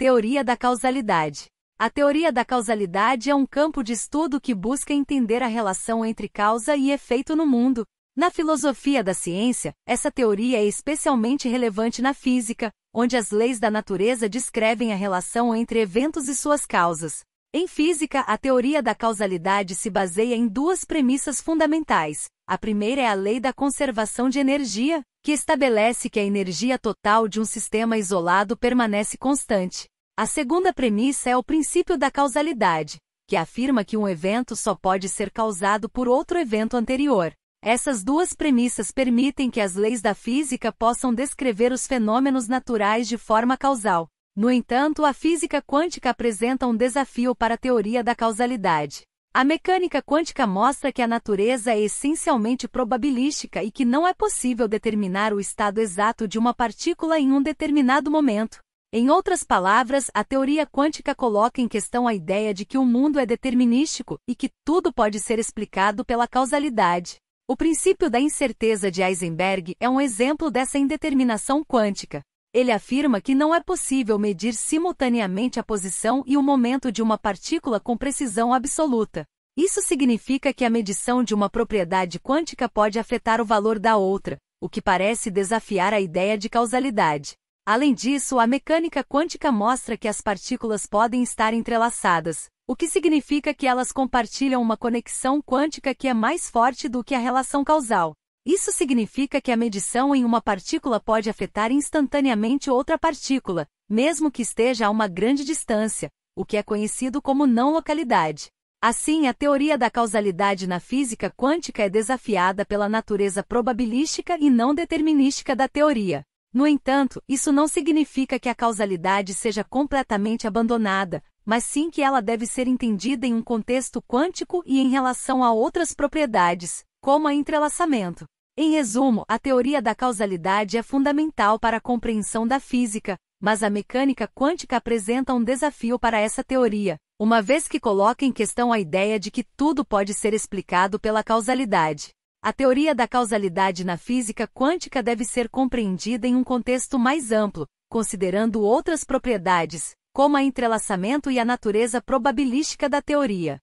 Teoria da causalidade. A teoria da causalidade é um campo de estudo que busca entender a relação entre causa e efeito no mundo. Na filosofia da ciência, essa teoria é especialmente relevante na física, onde as leis da natureza descrevem a relação entre eventos e suas causas. Em física, a teoria da causalidade se baseia em duas premissas fundamentais. A primeira é a lei da conservação de energia, que estabelece que a energia total de um sistema isolado permanece constante. A segunda premissa é o princípio da causalidade, que afirma que um evento só pode ser causado por outro evento anterior. Essas duas premissas permitem que as leis da física possam descrever os fenômenos naturais de forma causal. No entanto, a física quântica apresenta um desafio para a teoria da causalidade. A mecânica quântica mostra que a natureza é essencialmente probabilística e que não é possível determinar o estado exato de uma partícula em um determinado momento. Em outras palavras, a teoria quântica coloca em questão a ideia de que o mundo é determinístico e que tudo pode ser explicado pela causalidade. O princípio da incerteza de Heisenberg é um exemplo dessa indeterminação quântica. Ele afirma que não é possível medir simultaneamente a posição e o momento de uma partícula com precisão absoluta. Isso significa que a medição de uma propriedade quântica pode afetar o valor da outra, o que parece desafiar a ideia de causalidade. Além disso, a mecânica quântica mostra que as partículas podem estar entrelaçadas, o que significa que elas compartilham uma conexão quântica que é mais forte do que a relação causal. Isso significa que a medição em uma partícula pode afetar instantaneamente outra partícula, mesmo que esteja a uma grande distância, o que é conhecido como não localidade. Assim, a teoria da causalidade na física quântica é desafiada pela natureza probabilística e não determinística da teoria. No entanto, isso não significa que a causalidade seja completamente abandonada, mas sim que ela deve ser entendida em um contexto quântico e em relação a outras propriedades, como a entrelaçamento. Em resumo, a teoria da causalidade é fundamental para a compreensão da física, mas a mecânica quântica apresenta um desafio para essa teoria, uma vez que coloca em questão a ideia de que tudo pode ser explicado pela causalidade. A teoria da causalidade na física quântica deve ser compreendida em um contexto mais amplo, considerando outras propriedades, como a entrelaçamento e a natureza probabilística da teoria.